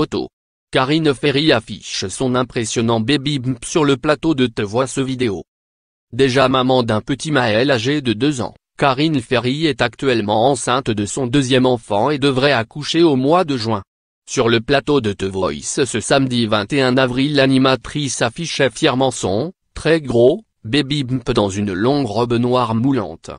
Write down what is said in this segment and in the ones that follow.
Carine Karine Ferry affiche son impressionnant baby bump sur le plateau de Te Vois vidéo. Déjà maman d'un petit Maël âgé de 2 ans, Karine Ferry est actuellement enceinte de son deuxième enfant et devrait accoucher au mois de juin. Sur le plateau de The Voice ce samedi 21 avril l'animatrice affichait fièrement son, très gros, baby bump dans une longue robe noire moulante.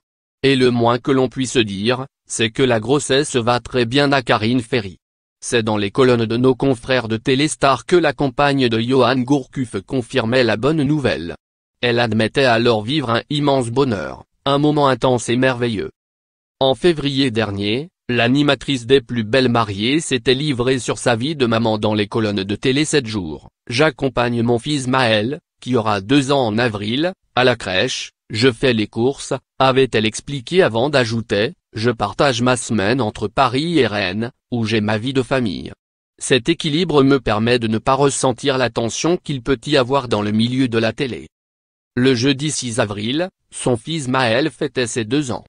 Et le moins que l'on puisse dire, c'est que la grossesse va très bien à Karine Ferry. C'est dans les colonnes de nos confrères de Téléstar que la compagne de Johan Gourcuf confirmait la bonne nouvelle. Elle admettait alors vivre un immense bonheur, un moment intense et merveilleux. En février dernier, l'animatrice des plus belles mariées s'était livrée sur sa vie de maman dans les colonnes de Télé 7 jours. J'accompagne mon fils Maël, qui aura deux ans en avril, à la crèche, je fais les courses, avait-elle expliqué avant d'ajouter, je partage ma semaine entre Paris et Rennes, où j'ai ma vie de famille. Cet équilibre me permet de ne pas ressentir la tension qu'il peut y avoir dans le milieu de la télé. Le jeudi 6 avril, son fils Maël fêtait ses deux ans.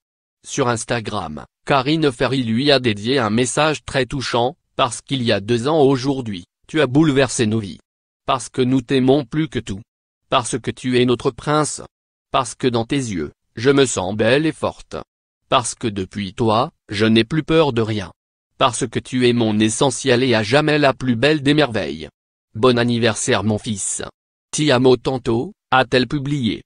Sur Instagram, Karine Ferry lui a dédié un message très touchant, parce qu'il y a deux ans aujourd'hui, tu as bouleversé nos vies. Parce que nous t'aimons plus que tout. Parce que tu es notre prince. Parce que dans tes yeux, je me sens belle et forte. Parce que depuis toi, je n'ai plus peur de rien. Parce que tu es mon essentiel et à jamais la plus belle des merveilles. Bon anniversaire mon fils. Ti amo tantôt, a-t-elle publié.